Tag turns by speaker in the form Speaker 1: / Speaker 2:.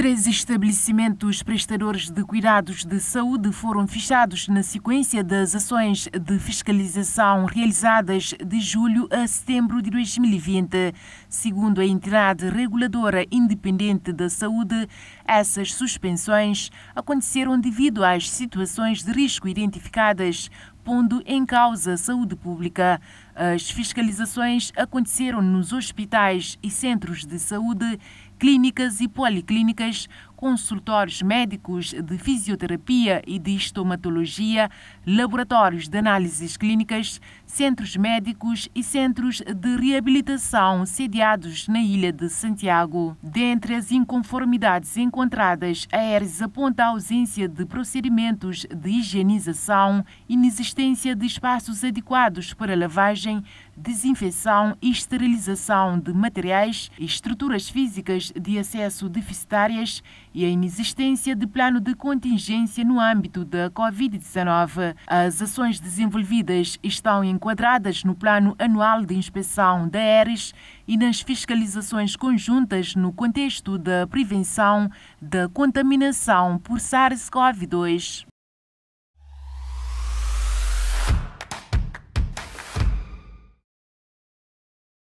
Speaker 1: Três estabelecimentos prestadores de cuidados de saúde foram fechados na sequência das ações de fiscalização realizadas de julho a setembro de 2020. Segundo a entidade reguladora independente da saúde, essas suspensões aconteceram devido às situações de risco identificadas pondo em causa a saúde pública. As fiscalizações aconteceram nos hospitais e centros de saúde, clínicas e policlínicas, consultórios médicos de fisioterapia e de estomatologia, laboratórios de análises clínicas, centros médicos e centros de reabilitação sediados na ilha de Santiago. Dentre as inconformidades encontradas, a ERES aponta a ausência de procedimentos de higienização, inexistência de espaços adequados para lavagem, desinfecção e esterilização de materiais, estruturas físicas de acesso deficitárias e a inexistência de plano de contingência no âmbito da Covid-19. As ações desenvolvidas estão enquadradas no Plano Anual de Inspeção da ERES e nas fiscalizações conjuntas no contexto da prevenção da contaminação por SARS-CoV-2.